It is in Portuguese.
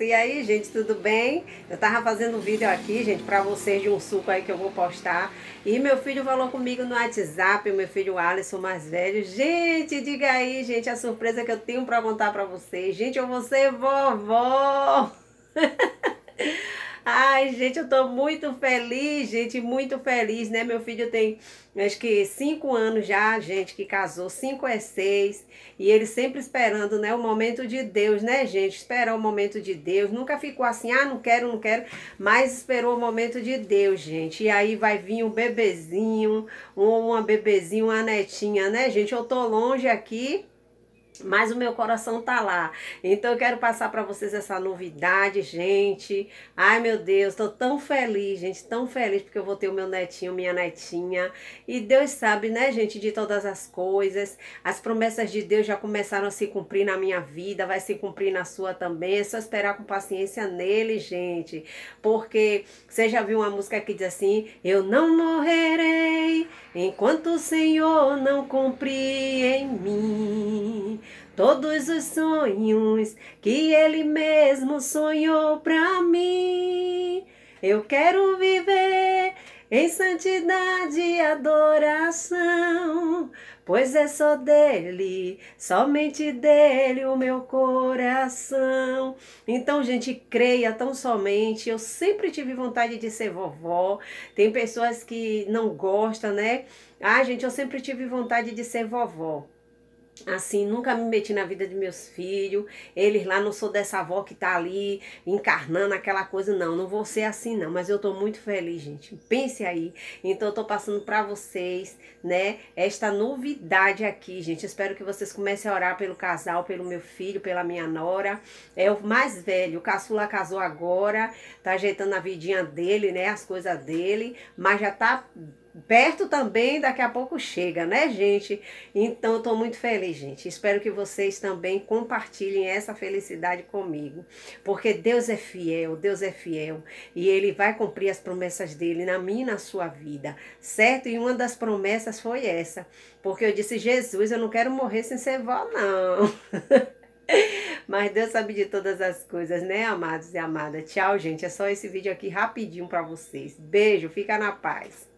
Santo. E aí, gente, tudo bem? Eu tava fazendo um vídeo aqui, gente, pra vocês de um suco aí que eu vou postar. E meu filho falou comigo no WhatsApp, meu filho Alisson, mais velho. Gente, diga aí, gente, a surpresa que eu tenho pra contar pra vocês. Gente, eu vou ser vovó! Ai, gente, eu tô muito feliz, gente, muito feliz, né? Meu filho tem acho que cinco anos já, gente, que casou, cinco é seis. E ele sempre esperando, né? O momento de Deus, né, gente? Esperou o momento de Deus. Nunca ficou assim, ah, não quero, não quero. Mas esperou o momento de Deus, gente. E aí vai vir um bebezinho, uma bebezinha, uma netinha, né, gente? Eu tô longe aqui mas o meu coração tá lá. Então eu quero passar para vocês essa novidade, gente. Ai, meu Deus, tô tão feliz, gente, tão feliz porque eu vou ter o meu netinho, minha netinha. E Deus sabe, né, gente, de todas as coisas. As promessas de Deus já começaram a se cumprir na minha vida, vai se cumprir na sua também. É só esperar com paciência nele, gente. Porque você já viu uma música que diz assim: "Eu não morrerei enquanto o Senhor não cumprir em mim todos os sonhos que Ele mesmo sonhou para mim. Eu quero viver em santidade e adoração, pois é só dele, somente dele o meu coração. Então, gente, creia tão somente. Eu sempre tive vontade de ser vovó. Tem pessoas que não gostam, né? Ah, gente, eu sempre tive vontade de ser vovó assim, nunca me meti na vida de meus filhos, eles lá, não sou dessa avó que tá ali encarnando aquela coisa, não, não vou ser assim não, mas eu tô muito feliz, gente, pense aí, então eu tô passando para vocês, né, esta novidade aqui, gente, espero que vocês comecem a orar pelo casal, pelo meu filho, pela minha nora, é o mais velho, o caçula casou agora, tá ajeitando a vidinha dele, né, as coisas dele, mas já tá perto também, daqui a pouco chega, né, gente? Então, estou muito feliz, gente. Espero que vocês também compartilhem essa felicidade comigo, porque Deus é fiel, Deus é fiel e Ele vai cumprir as promessas dele na minha e na sua vida, certo? E uma das promessas foi essa, porque eu disse: Jesus, eu não quero morrer sem ser vó, não. Mas Deus sabe de todas as coisas, né, amados e amada? Tchau, gente. É só esse vídeo aqui rapidinho para vocês. Beijo, fica na paz.